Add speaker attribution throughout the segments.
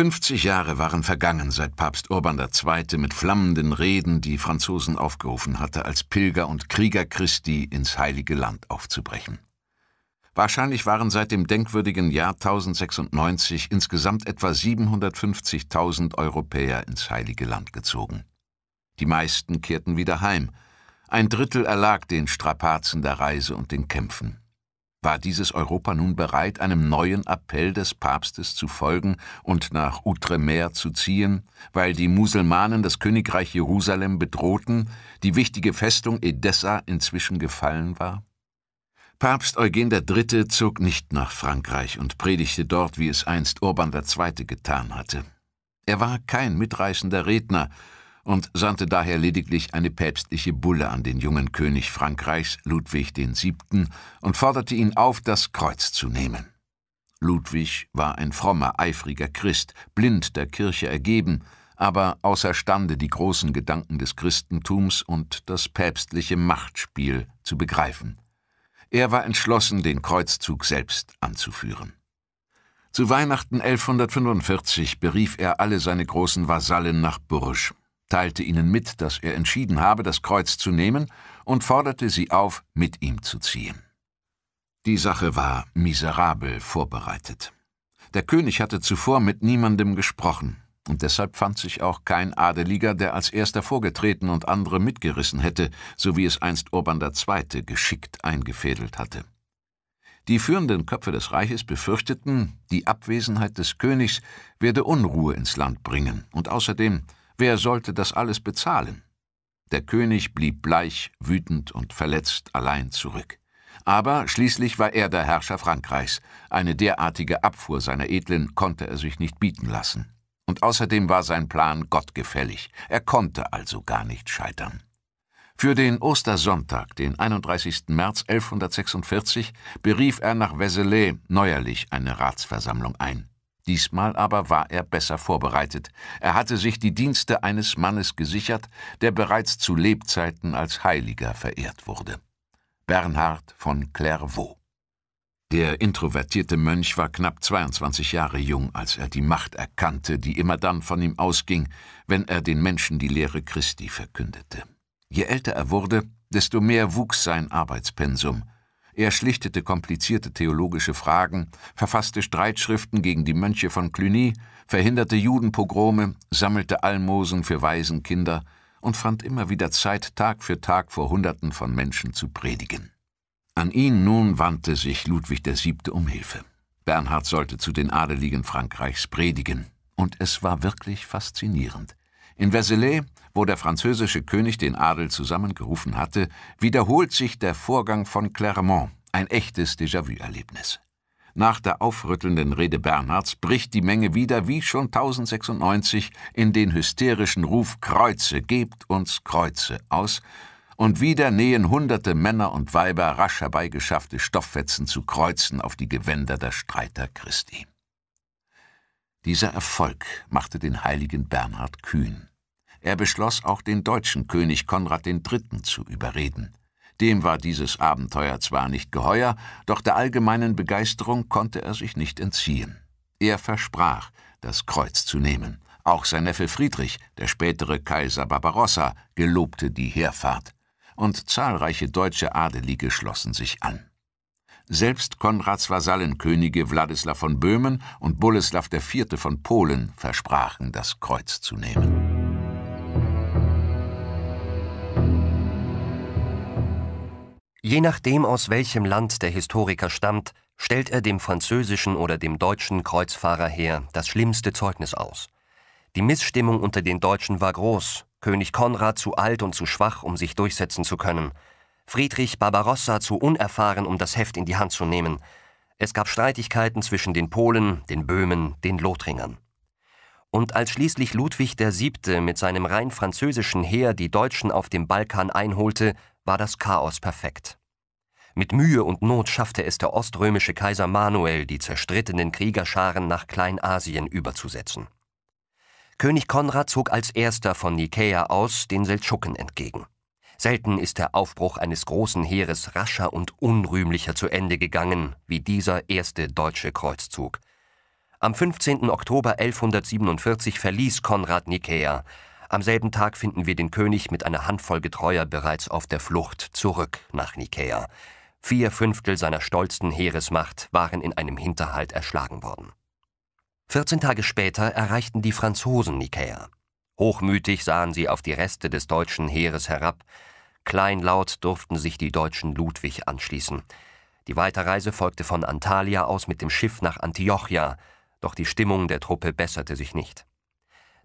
Speaker 1: 50 Jahre waren vergangen, seit Papst Urban II. mit flammenden Reden die Franzosen aufgerufen hatte, als Pilger und Krieger Christi ins heilige Land aufzubrechen. Wahrscheinlich waren seit dem denkwürdigen Jahr 1096 insgesamt etwa 750.000 Europäer ins heilige Land gezogen. Die meisten kehrten wieder heim. Ein Drittel erlag den Strapazen der Reise und den Kämpfen. War dieses Europa nun bereit, einem neuen Appell des Papstes zu folgen und nach Outremer zu ziehen, weil die Musulmanen das Königreich Jerusalem bedrohten, die wichtige Festung Edessa inzwischen gefallen war? Papst Eugen III. zog nicht nach Frankreich und predigte dort, wie es einst Urban II. getan hatte. Er war kein mitreißender Redner, und sandte daher lediglich eine päpstliche Bulle an den jungen König Frankreichs, Ludwig VII., und forderte ihn auf, das Kreuz zu nehmen. Ludwig war ein frommer, eifriger Christ, blind der Kirche ergeben, aber außerstande, die großen Gedanken des Christentums und das päpstliche Machtspiel zu begreifen. Er war entschlossen, den Kreuzzug selbst anzuführen. Zu Weihnachten 1145 berief er alle seine großen Vasallen nach Bourges teilte ihnen mit, dass er entschieden habe, das Kreuz zu nehmen, und forderte sie auf, mit ihm zu ziehen. Die Sache war miserabel vorbereitet. Der König hatte zuvor mit niemandem gesprochen, und deshalb fand sich auch kein Adeliger, der als erster vorgetreten und andere mitgerissen hätte, so wie es einst Urban II. geschickt eingefädelt hatte. Die führenden Köpfe des Reiches befürchteten, die Abwesenheit des Königs werde Unruhe ins Land bringen, und außerdem Wer sollte das alles bezahlen? Der König blieb bleich, wütend und verletzt allein zurück. Aber schließlich war er der Herrscher Frankreichs. Eine derartige Abfuhr seiner Edlen konnte er sich nicht bieten lassen. Und außerdem war sein Plan gottgefällig. Er konnte also gar nicht scheitern. Für den Ostersonntag, den 31. März 1146, berief er nach Vézelay neuerlich eine Ratsversammlung ein. Diesmal aber war er besser vorbereitet. Er hatte sich die Dienste eines Mannes gesichert, der bereits zu Lebzeiten als Heiliger verehrt wurde. Bernhard von Clairvaux. Der introvertierte Mönch war knapp 22 Jahre jung, als er die Macht erkannte, die immer dann von ihm ausging, wenn er den Menschen die Lehre Christi verkündete. Je älter er wurde, desto mehr wuchs sein Arbeitspensum. Er schlichtete komplizierte theologische Fragen, verfasste Streitschriften gegen die Mönche von Cluny, verhinderte Judenpogrome, sammelte Almosen für Waisenkinder und fand immer wieder Zeit, Tag für Tag vor Hunderten von Menschen zu predigen. An ihn nun wandte sich Ludwig VII. um Hilfe. Bernhard sollte zu den Adeligen Frankreichs predigen. Und es war wirklich faszinierend. In Versailles, wo der französische König den Adel zusammengerufen hatte, wiederholt sich der Vorgang von Clermont, ein echtes Déjà-vu-Erlebnis. Nach der aufrüttelnden Rede Bernhards bricht die Menge wieder wie schon 1096 in den hysterischen Ruf Kreuze, gebt uns Kreuze aus, und wieder nähen hunderte Männer und Weiber rasch herbeigeschaffte Stofffetzen zu Kreuzen auf die Gewänder der Streiter Christi. Dieser Erfolg machte den heiligen Bernhard kühn. Er beschloss auch den deutschen König Konrad III. zu überreden. Dem war dieses Abenteuer zwar nicht geheuer, doch der allgemeinen Begeisterung konnte er sich nicht entziehen. Er versprach, das Kreuz zu nehmen. Auch sein Neffe Friedrich, der spätere Kaiser Barbarossa, gelobte die Heerfahrt. Und zahlreiche deutsche Adelige schlossen sich an. Selbst Konrads Vasallenkönige Wladislaw von Böhmen und Boleslaw IV. von Polen
Speaker 2: versprachen, das Kreuz zu nehmen. Je nachdem, aus welchem Land der Historiker stammt, stellt er dem französischen oder dem deutschen Kreuzfahrerheer das schlimmste Zeugnis aus. Die Missstimmung unter den Deutschen war groß, König Konrad zu alt und zu schwach, um sich durchsetzen zu können, Friedrich Barbarossa zu unerfahren, um das Heft in die Hand zu nehmen. Es gab Streitigkeiten zwischen den Polen, den Böhmen, den Lothringern. Und als schließlich Ludwig VII. mit seinem rein französischen Heer die Deutschen auf dem Balkan einholte, war das Chaos perfekt. Mit Mühe und Not schaffte es der oströmische Kaiser Manuel, die zerstrittenen Kriegerscharen nach Kleinasien überzusetzen. König Konrad zog als erster von Nikäa aus den Seldschuken entgegen. Selten ist der Aufbruch eines großen Heeres rascher und unrühmlicher zu Ende gegangen, wie dieser erste deutsche Kreuzzug. Am 15. Oktober 1147 verließ Konrad Nikäa. Am selben Tag finden wir den König mit einer Handvoll Getreuer bereits auf der Flucht zurück nach Nikäa. Vier Fünftel seiner stolzen Heeresmacht waren in einem Hinterhalt erschlagen worden. 14 Tage später erreichten die Franzosen Nikäa. Hochmütig sahen sie auf die Reste des deutschen Heeres herab, kleinlaut durften sich die Deutschen Ludwig anschließen. Die Weiterreise folgte von Antalya aus mit dem Schiff nach Antiochia, doch die Stimmung der Truppe besserte sich nicht.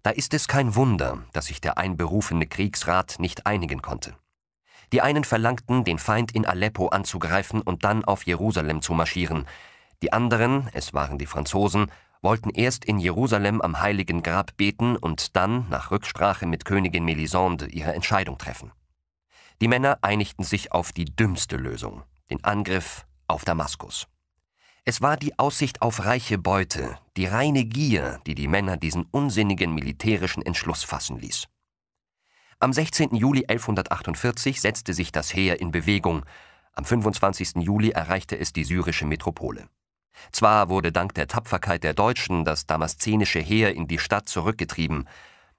Speaker 2: Da ist es kein Wunder, dass sich der einberufene Kriegsrat nicht einigen konnte. Die einen verlangten, den Feind in Aleppo anzugreifen und dann auf Jerusalem zu marschieren. Die anderen, es waren die Franzosen, wollten erst in Jerusalem am Heiligen Grab beten und dann, nach Rücksprache mit Königin Melisande, ihre Entscheidung treffen. Die Männer einigten sich auf die dümmste Lösung, den Angriff auf Damaskus. Es war die Aussicht auf reiche Beute, die reine Gier, die die Männer diesen unsinnigen militärischen Entschluss fassen ließ. Am 16. Juli 1148 setzte sich das Heer in Bewegung. Am 25. Juli erreichte es die syrische Metropole. Zwar wurde dank der Tapferkeit der Deutschen das damaszenische Heer in die Stadt zurückgetrieben,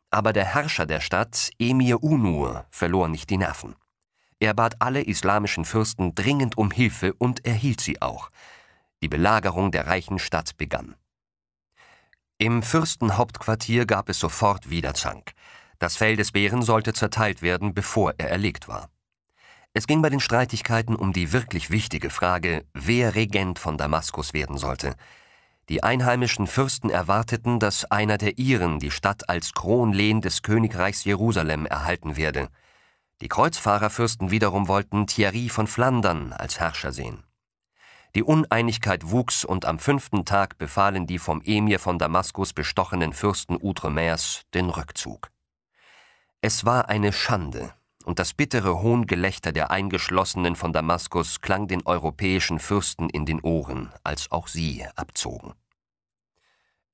Speaker 2: aber der Herrscher der Stadt, Emir Unur, verlor nicht die Nerven. Er bat alle islamischen Fürsten dringend um Hilfe und erhielt sie auch. Die Belagerung der reichen Stadt begann. Im Fürstenhauptquartier gab es sofort wieder Zank. Das Fell des Bären sollte zerteilt werden, bevor er erlegt war. Es ging bei den Streitigkeiten um die wirklich wichtige Frage, wer Regent von Damaskus werden sollte. Die einheimischen Fürsten erwarteten, dass einer der ihren die Stadt als Kronlehn des Königreichs Jerusalem erhalten werde. Die Kreuzfahrerfürsten wiederum wollten Thierry von Flandern als Herrscher sehen. Die Uneinigkeit wuchs und am fünften Tag befahlen die vom Emir von Damaskus bestochenen Fürsten Outremers den Rückzug. Es war eine Schande, und das bittere Hohngelächter der Eingeschlossenen von Damaskus klang den europäischen Fürsten in den Ohren, als auch sie abzogen.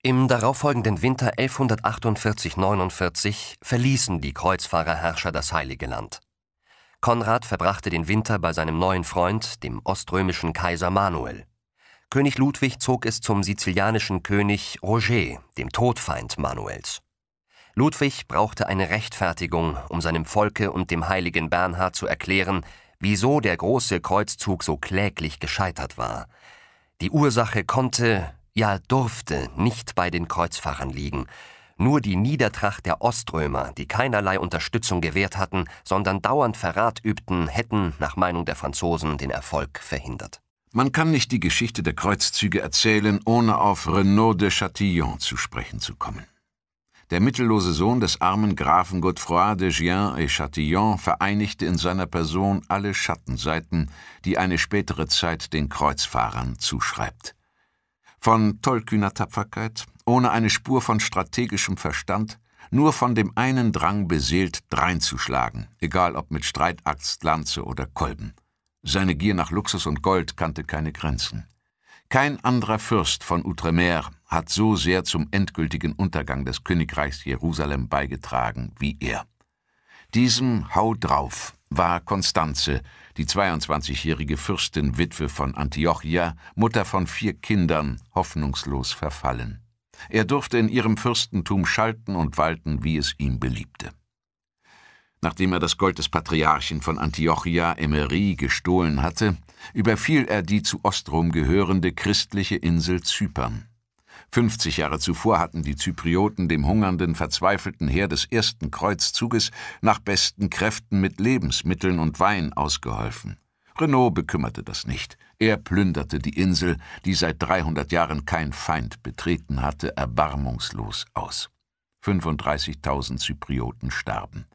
Speaker 2: Im darauffolgenden Winter 1148-49 verließen die Kreuzfahrerherrscher das Heilige Land. Konrad verbrachte den Winter bei seinem neuen Freund, dem oströmischen Kaiser Manuel. König Ludwig zog es zum sizilianischen König Roger, dem Todfeind Manuels. Ludwig brauchte eine Rechtfertigung, um seinem Volke und dem heiligen Bernhard zu erklären, wieso der große Kreuzzug so kläglich gescheitert war. Die Ursache konnte, ja durfte, nicht bei den Kreuzfahrern liegen. Nur die Niedertracht der Oströmer, die keinerlei Unterstützung gewährt hatten, sondern dauernd Verrat übten, hätten, nach Meinung der Franzosen, den Erfolg verhindert.
Speaker 1: Man kann nicht die Geschichte der Kreuzzüge erzählen, ohne auf Renaud de Chatillon zu sprechen zu kommen. Der mittellose Sohn des armen Grafen Godefroy de Gien et Chatillon vereinigte in seiner Person alle Schattenseiten, die eine spätere Zeit den Kreuzfahrern zuschreibt. Von tollkühner Tapferkeit, ohne eine Spur von strategischem Verstand, nur von dem einen Drang beseelt, dreinzuschlagen, egal ob mit Streitaxt, Lanze oder Kolben. Seine Gier nach Luxus und Gold kannte keine Grenzen. Kein anderer Fürst von Outremer hat so sehr zum endgültigen Untergang des Königreichs Jerusalem beigetragen wie er. Diesem Hau drauf war Konstanze, die 22-jährige Fürstin Witwe von Antiochia, Mutter von vier Kindern, hoffnungslos verfallen. Er durfte in ihrem Fürstentum schalten und walten, wie es ihm beliebte. Nachdem er das Gold des Patriarchen von Antiochia Emery gestohlen hatte, überfiel er die zu Ostrom gehörende christliche Insel Zypern. 50 Jahre zuvor hatten die Zyprioten dem hungernden, verzweifelten Heer des ersten Kreuzzuges nach besten Kräften mit Lebensmitteln und Wein ausgeholfen. Renault bekümmerte das nicht. Er plünderte die Insel, die seit 300 Jahren kein Feind betreten hatte, erbarmungslos aus. 35.000 Zyprioten starben.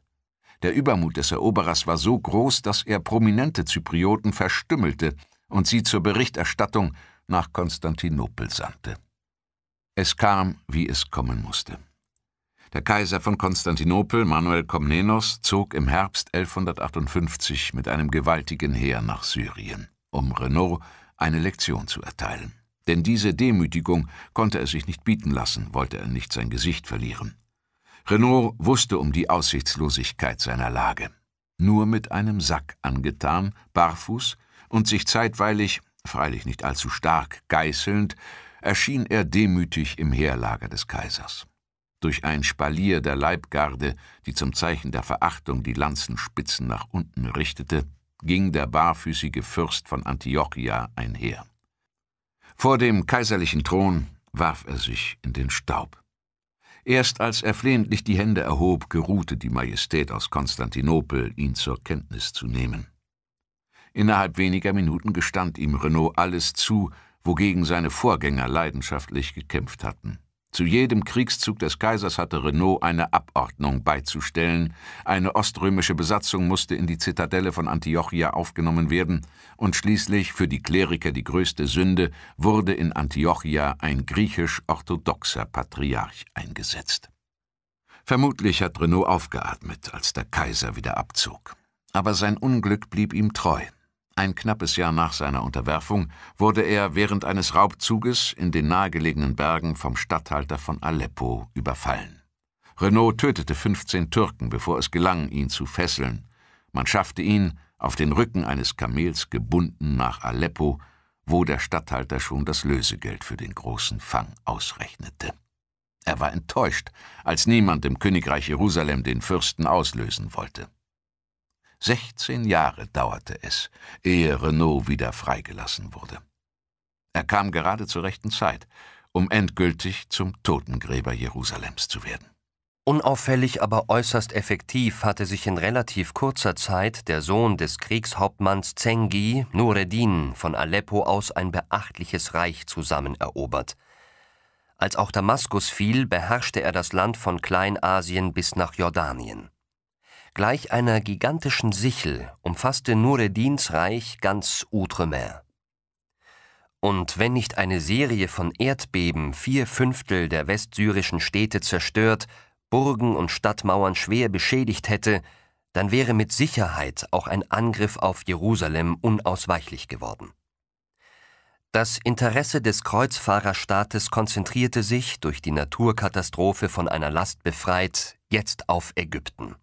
Speaker 1: Der Übermut des Eroberers war so groß, dass er prominente Zyprioten verstümmelte und sie zur Berichterstattung nach Konstantinopel sandte. Es kam, wie es kommen musste. Der Kaiser von Konstantinopel, Manuel Komnenos, zog im Herbst 1158 mit einem gewaltigen Heer nach Syrien, um Renault eine Lektion zu erteilen. Denn diese Demütigung konnte er sich nicht bieten lassen, wollte er nicht sein Gesicht verlieren. Renault wusste um die Aussichtslosigkeit seiner Lage. Nur mit einem Sack angetan, barfuß und sich zeitweilig, freilich nicht allzu stark, geißelnd, erschien er demütig im Heerlager des Kaisers. Durch ein Spalier der Leibgarde, die zum Zeichen der Verachtung die Lanzenspitzen nach unten richtete, ging der barfüßige Fürst von Antiochia einher. Vor dem kaiserlichen Thron warf er sich in den Staub. Erst als er flehentlich die Hände erhob, geruhte die Majestät aus Konstantinopel, ihn zur Kenntnis zu nehmen. Innerhalb weniger Minuten gestand ihm Renault alles zu, wogegen seine Vorgänger leidenschaftlich gekämpft hatten. Zu jedem Kriegszug des Kaisers hatte Renault eine Abordnung beizustellen, eine oströmische Besatzung musste in die Zitadelle von Antiochia aufgenommen werden, und schließlich, für die Kleriker die größte Sünde, wurde in Antiochia ein griechisch-orthodoxer Patriarch eingesetzt. Vermutlich hat Renault aufgeatmet, als der Kaiser wieder abzog. Aber sein Unglück blieb ihm treu. Ein knappes Jahr nach seiner Unterwerfung wurde er während eines Raubzuges in den nahegelegenen Bergen vom Statthalter von Aleppo überfallen. Renault tötete 15 Türken, bevor es gelang, ihn zu fesseln. Man schaffte ihn, auf den Rücken eines Kamels gebunden, nach Aleppo, wo der Statthalter schon das Lösegeld für den großen Fang ausrechnete. Er war enttäuscht, als niemand im Königreich Jerusalem den Fürsten auslösen wollte. 16 Jahre dauerte es, ehe Renault wieder freigelassen wurde.
Speaker 2: Er kam gerade zur rechten Zeit, um endgültig zum Totengräber Jerusalems zu werden. Unauffällig, aber äußerst effektiv hatte sich in relativ kurzer Zeit der Sohn des Kriegshauptmanns Zengi, Nureddin, von Aleppo aus ein beachtliches Reich zusammenerobert. Als auch Damaskus fiel, beherrschte er das Land von Kleinasien bis nach Jordanien. Gleich einer gigantischen Sichel umfasste Nureddins Reich ganz Outremer. Und wenn nicht eine Serie von Erdbeben vier Fünftel der westsyrischen Städte zerstört, Burgen und Stadtmauern schwer beschädigt hätte, dann wäre mit Sicherheit auch ein Angriff auf Jerusalem unausweichlich geworden. Das Interesse des Kreuzfahrerstaates konzentrierte sich, durch die Naturkatastrophe von einer Last befreit, jetzt auf Ägypten.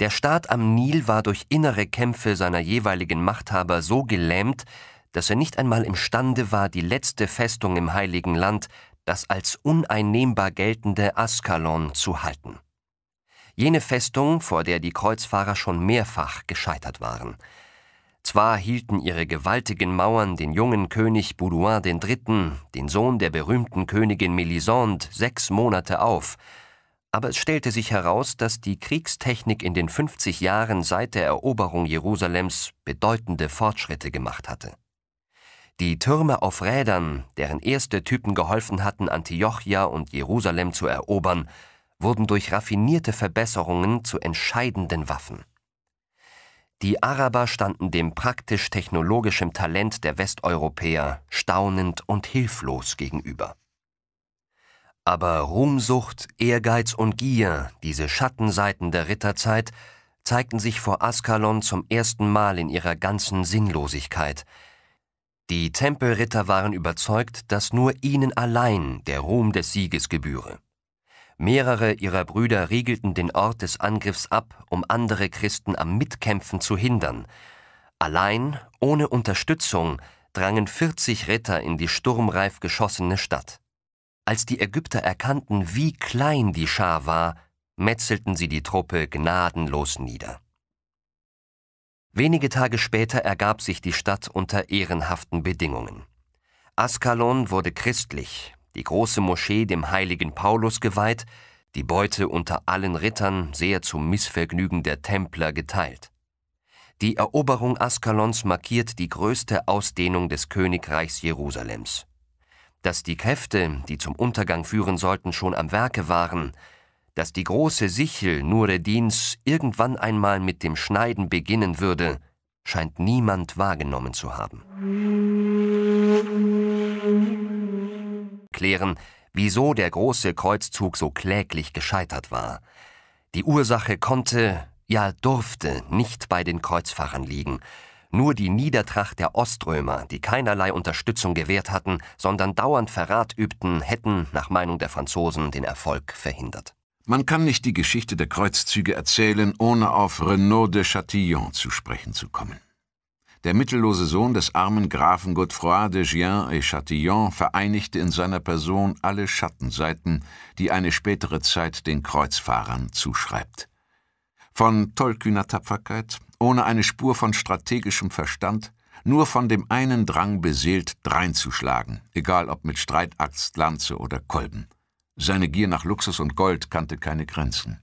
Speaker 2: Der Staat am Nil war durch innere Kämpfe seiner jeweiligen Machthaber so gelähmt, dass er nicht einmal imstande war, die letzte Festung im heiligen Land, das als uneinnehmbar geltende Askalon, zu halten. Jene Festung, vor der die Kreuzfahrer schon mehrfach gescheitert waren. Zwar hielten ihre gewaltigen Mauern den jungen König Boudouin III., den Sohn der berühmten Königin Melisande, sechs Monate auf, aber es stellte sich heraus, dass die Kriegstechnik in den 50 Jahren seit der Eroberung Jerusalems bedeutende Fortschritte gemacht hatte. Die Türme auf Rädern, deren erste Typen geholfen hatten, Antiochia und Jerusalem zu erobern, wurden durch raffinierte Verbesserungen zu entscheidenden Waffen. Die Araber standen dem praktisch-technologischen Talent der Westeuropäer staunend und hilflos gegenüber. Aber Ruhmsucht, Ehrgeiz und Gier, diese Schattenseiten der Ritterzeit, zeigten sich vor Askalon zum ersten Mal in ihrer ganzen Sinnlosigkeit. Die Tempelritter waren überzeugt, dass nur ihnen allein der Ruhm des Sieges gebühre. Mehrere ihrer Brüder riegelten den Ort des Angriffs ab, um andere Christen am Mitkämpfen zu hindern. Allein, ohne Unterstützung, drangen 40 Ritter in die sturmreif geschossene Stadt. Als die Ägypter erkannten, wie klein die Schar war, metzelten sie die Truppe gnadenlos nieder. Wenige Tage später ergab sich die Stadt unter ehrenhaften Bedingungen. Askalon wurde christlich, die große Moschee dem heiligen Paulus geweiht, die Beute unter allen Rittern sehr zum Missvergnügen der Templer geteilt. Die Eroberung Askalons markiert die größte Ausdehnung des Königreichs Jerusalems dass die Kräfte, die zum Untergang führen sollten, schon am Werke waren, dass die große Sichel Nureddins irgendwann einmal mit dem Schneiden beginnen würde, scheint niemand wahrgenommen zu haben. Klären, wieso der große Kreuzzug so kläglich gescheitert war. Die Ursache konnte, ja durfte, nicht bei den Kreuzfahrern liegen, nur die Niedertracht der Oströmer, die keinerlei Unterstützung gewährt hatten, sondern dauernd Verrat übten, hätten, nach Meinung der Franzosen, den Erfolg verhindert. Man kann nicht die Geschichte der Kreuzzüge erzählen, ohne auf Renaud de
Speaker 1: Chatillon zu sprechen zu kommen. Der mittellose Sohn des armen Grafen Godefroy de Gien et Chatillon vereinigte in seiner Person alle Schattenseiten, die eine spätere Zeit den Kreuzfahrern zuschreibt. Von tollkühner Tapferkeit, ohne eine Spur von strategischem Verstand, nur von dem einen Drang beseelt, dreinzuschlagen, egal ob mit Streitaxt, Lanze oder Kolben. Seine Gier nach Luxus und Gold kannte keine Grenzen.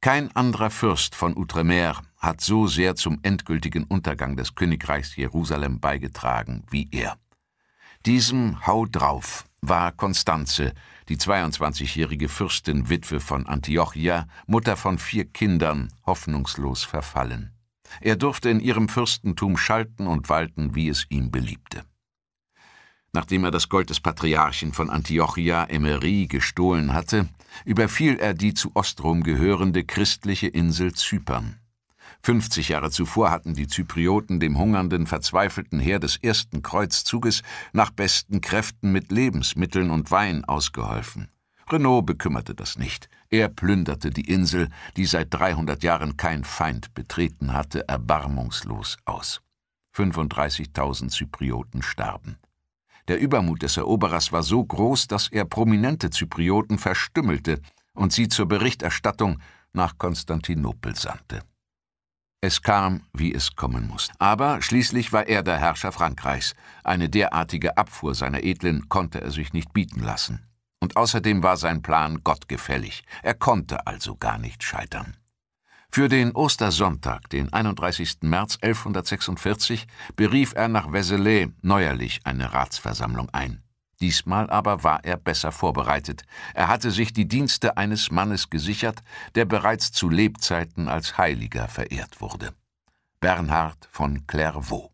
Speaker 1: Kein anderer Fürst von Outremer hat so sehr zum endgültigen Untergang des Königreichs Jerusalem beigetragen wie er. Diesem Hau drauf war Konstanze, die 22-jährige Fürstin Witwe von Antiochia, Mutter von vier Kindern, hoffnungslos verfallen. Er durfte in ihrem Fürstentum schalten und walten, wie es ihm beliebte. Nachdem er das Gold des Patriarchen von Antiochia Emery gestohlen hatte, überfiel er die zu Ostrom gehörende christliche Insel Zypern. Fünfzig Jahre zuvor hatten die Zyprioten dem hungernden, verzweifelten Heer des ersten Kreuzzuges nach besten Kräften mit Lebensmitteln und Wein ausgeholfen. Renault bekümmerte das nicht. Er plünderte die Insel, die seit 300 Jahren kein Feind betreten hatte, erbarmungslos aus. 35.000 Zyprioten starben. Der Übermut des Eroberers war so groß, dass er prominente Zyprioten verstümmelte und sie zur Berichterstattung nach Konstantinopel sandte. Es kam, wie es kommen musste. Aber schließlich war er der Herrscher Frankreichs. Eine derartige Abfuhr seiner Edlen konnte er sich nicht bieten lassen. Und außerdem war sein Plan gottgefällig, er konnte also gar nicht scheitern. Für den Ostersonntag, den 31. März 1146, berief er nach Vezelay neuerlich eine Ratsversammlung ein. Diesmal aber war er besser vorbereitet. Er hatte sich die Dienste eines Mannes gesichert, der bereits zu Lebzeiten als Heiliger verehrt wurde. Bernhard von Clairvaux.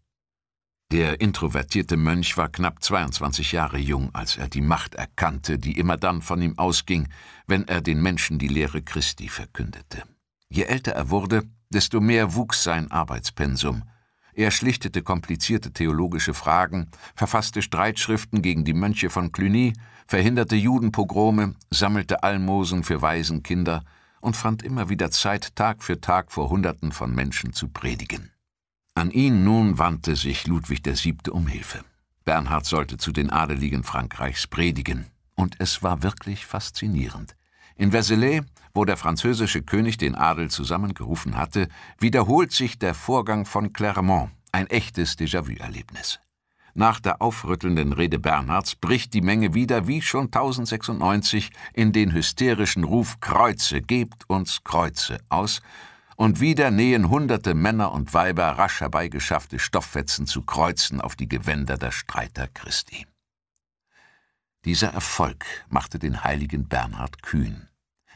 Speaker 1: Der introvertierte Mönch war knapp 22 Jahre jung, als er die Macht erkannte, die immer dann von ihm ausging, wenn er den Menschen die Lehre Christi verkündete. Je älter er wurde, desto mehr wuchs sein Arbeitspensum. Er schlichtete komplizierte theologische Fragen, verfasste Streitschriften gegen die Mönche von Cluny, verhinderte Judenpogrome, sammelte Almosen für Waisenkinder und fand immer wieder Zeit, Tag für Tag vor Hunderten von Menschen zu predigen. An ihn nun wandte sich Ludwig VII. um Hilfe. Bernhard sollte zu den Adeligen Frankreichs predigen. Und es war wirklich faszinierend. In Versailles, wo der französische König den Adel zusammengerufen hatte, wiederholt sich der Vorgang von Clermont, ein echtes Déjà-vu-Erlebnis. Nach der aufrüttelnden Rede Bernhards bricht die Menge wieder wie schon 1096 in den hysterischen Ruf Kreuze, gebt uns Kreuze aus, und wieder nähen hunderte Männer und Weiber rasch herbeigeschaffte Stofffetzen zu Kreuzen auf die Gewänder der Streiter Christi. Dieser Erfolg machte den heiligen Bernhard kühn.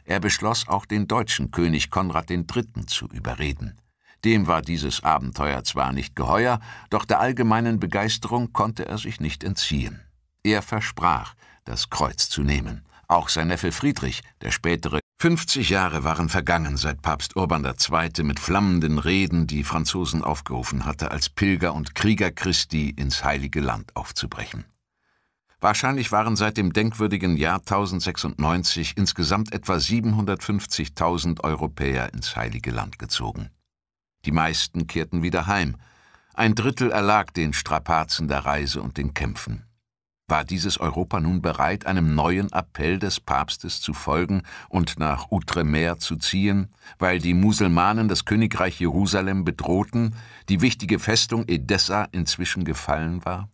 Speaker 1: Er beschloss, auch den deutschen König Konrad III. zu überreden. Dem war dieses Abenteuer zwar nicht geheuer, doch der allgemeinen Begeisterung konnte er sich nicht entziehen. Er versprach, das Kreuz zu nehmen. Auch sein Neffe Friedrich, der spätere 50 Jahre waren vergangen, seit Papst Urban II. mit flammenden Reden die Franzosen aufgerufen hatte, als Pilger und Krieger Christi ins Heilige Land aufzubrechen. Wahrscheinlich waren seit dem denkwürdigen Jahr 1096 insgesamt etwa 750.000 Europäer ins Heilige Land gezogen. Die meisten kehrten wieder heim. Ein Drittel erlag den Strapazen der Reise und den Kämpfen. War dieses Europa nun bereit, einem neuen Appell des Papstes zu folgen und nach Outremer zu ziehen, weil die Musulmanen das Königreich Jerusalem bedrohten, die wichtige Festung Edessa inzwischen gefallen war?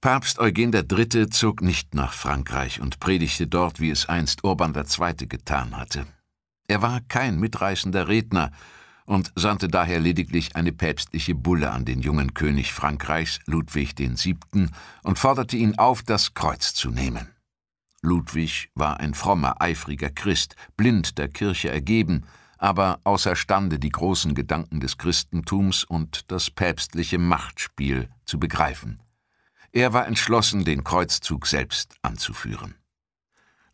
Speaker 1: Papst Eugen III. zog nicht nach Frankreich und predigte dort, wie es einst Urban II. getan hatte. Er war kein mitreißender Redner, und sandte daher lediglich eine päpstliche Bulle an den jungen König Frankreichs, Ludwig VII., und forderte ihn auf, das Kreuz zu nehmen. Ludwig war ein frommer, eifriger Christ, blind der Kirche ergeben, aber außerstande, die großen Gedanken des Christentums und das päpstliche Machtspiel zu begreifen. Er war entschlossen, den Kreuzzug selbst anzuführen.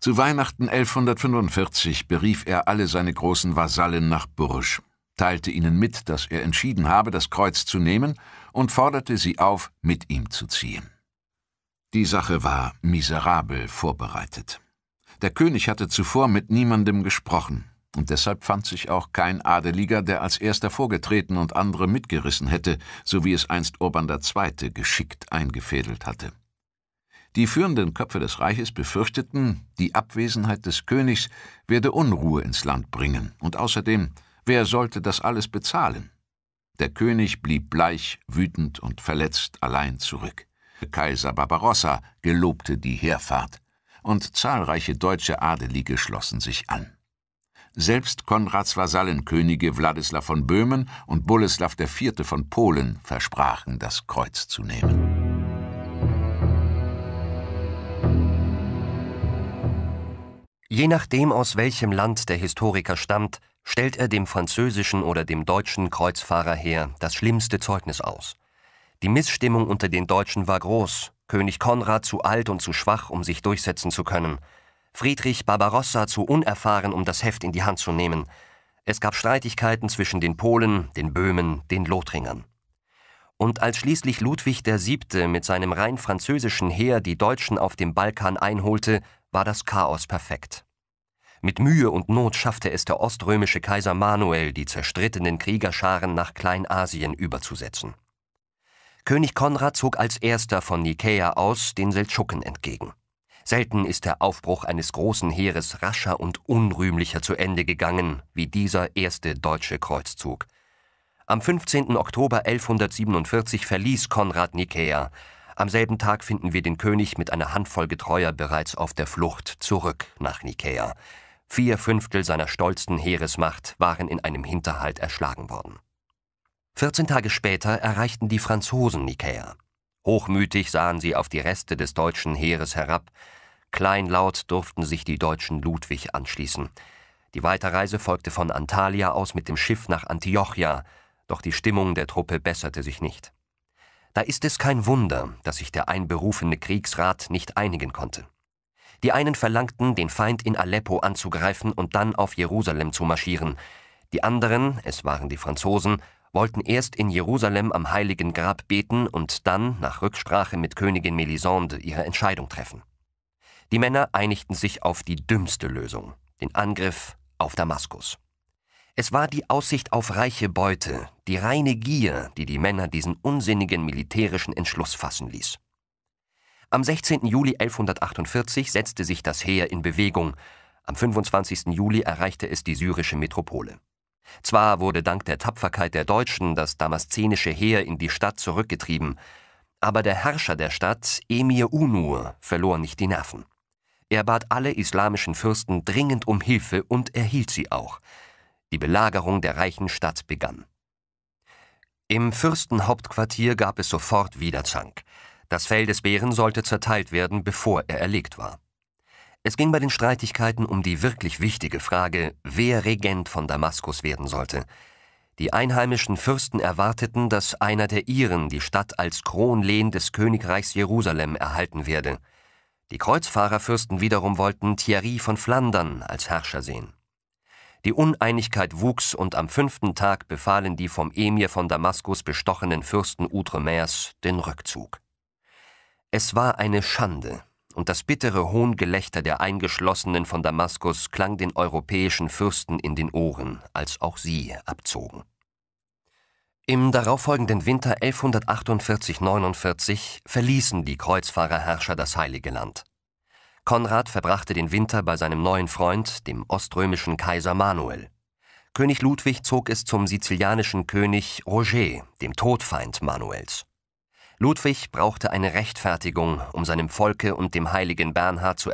Speaker 1: Zu Weihnachten 1145 berief er alle seine großen Vasallen nach Bourges teilte ihnen mit, dass er entschieden habe, das Kreuz zu nehmen, und forderte sie auf, mit ihm zu ziehen. Die Sache war miserabel vorbereitet. Der König hatte zuvor mit niemandem gesprochen, und deshalb fand sich auch kein Adeliger, der als erster vorgetreten und andere mitgerissen hätte, so wie es einst Urban II. geschickt eingefädelt hatte. Die führenden Köpfe des Reiches befürchteten, die Abwesenheit des Königs werde Unruhe ins Land bringen, und außerdem Wer sollte das alles bezahlen? Der König blieb bleich, wütend und verletzt allein zurück. Kaiser Barbarossa gelobte die Heerfahrt, und zahlreiche deutsche Adelige schlossen sich an. Selbst Konrads Vasallenkönige Wladislaw von Böhmen und Boleslaw IV. von Polen versprachen, das Kreuz zu nehmen.
Speaker 2: Je nachdem, aus welchem Land der Historiker stammt, stellt er dem französischen oder dem deutschen Kreuzfahrerheer das schlimmste Zeugnis aus. Die Missstimmung unter den Deutschen war groß, König Konrad zu alt und zu schwach, um sich durchsetzen zu können, Friedrich Barbarossa zu unerfahren, um das Heft in die Hand zu nehmen. Es gab Streitigkeiten zwischen den Polen, den Böhmen, den Lothringern. Und als schließlich Ludwig VII. mit seinem rein französischen Heer die Deutschen auf dem Balkan einholte, war das Chaos perfekt. Mit Mühe und Not schaffte es der oströmische Kaiser Manuel, die zerstrittenen Kriegerscharen nach Kleinasien überzusetzen. König Konrad zog als erster von Nikäa aus den Seldschuken entgegen. Selten ist der Aufbruch eines großen Heeres rascher und unrühmlicher zu Ende gegangen, wie dieser erste deutsche Kreuzzug. Am 15. Oktober 1147 verließ Konrad Nikäa, am selben Tag finden wir den König mit einer Handvoll Getreuer bereits auf der Flucht zurück nach Nikäa. Vier Fünftel seiner stolzen Heeresmacht waren in einem Hinterhalt erschlagen worden. 14 Tage später erreichten die Franzosen Nikäa. Hochmütig sahen sie auf die Reste des deutschen Heeres herab, kleinlaut durften sich die Deutschen Ludwig anschließen. Die Weiterreise folgte von Antalya aus mit dem Schiff nach Antiochia, doch die Stimmung der Truppe besserte sich nicht. Da ist es kein Wunder, dass sich der einberufene Kriegsrat nicht einigen konnte. Die einen verlangten, den Feind in Aleppo anzugreifen und dann auf Jerusalem zu marschieren, die anderen, es waren die Franzosen, wollten erst in Jerusalem am heiligen Grab beten und dann, nach Rücksprache mit Königin Melisande, ihre Entscheidung treffen. Die Männer einigten sich auf die dümmste Lösung, den Angriff auf Damaskus. Es war die Aussicht auf reiche Beute, die reine Gier, die die Männer diesen unsinnigen militärischen Entschluss fassen ließ. Am 16. Juli 1148 setzte sich das Heer in Bewegung, am 25. Juli erreichte es die syrische Metropole. Zwar wurde dank der Tapferkeit der Deutschen das damaszenische Heer in die Stadt zurückgetrieben, aber der Herrscher der Stadt, Emir Unur, verlor nicht die Nerven. Er bat alle islamischen Fürsten dringend um Hilfe und erhielt sie auch. Die Belagerung der reichen Stadt begann. Im Fürstenhauptquartier gab es sofort Widerzank. Das Fell des Bären sollte zerteilt werden, bevor er erlegt war. Es ging bei den Streitigkeiten um die wirklich wichtige Frage, wer Regent von Damaskus werden sollte. Die einheimischen Fürsten erwarteten, dass einer der ihren die Stadt als Kronlehn des Königreichs Jerusalem erhalten werde. Die Kreuzfahrerfürsten wiederum wollten Thierry von Flandern als Herrscher sehen. Die Uneinigkeit wuchs und am fünften Tag befahlen die vom Emir von Damaskus bestochenen Fürsten Outremers den Rückzug. Es war eine Schande, und das bittere Hohngelächter der Eingeschlossenen von Damaskus klang den europäischen Fürsten in den Ohren, als auch sie abzogen. Im darauffolgenden Winter 1148-49 verließen die Kreuzfahrerherrscher das Heilige Land. Konrad verbrachte den Winter bei seinem neuen Freund, dem oströmischen Kaiser Manuel. König Ludwig zog es zum sizilianischen König Roger, dem Todfeind Manuels. Ludwig brauchte eine Rechtfertigung, um seinem Volke und dem heiligen Bernhard zu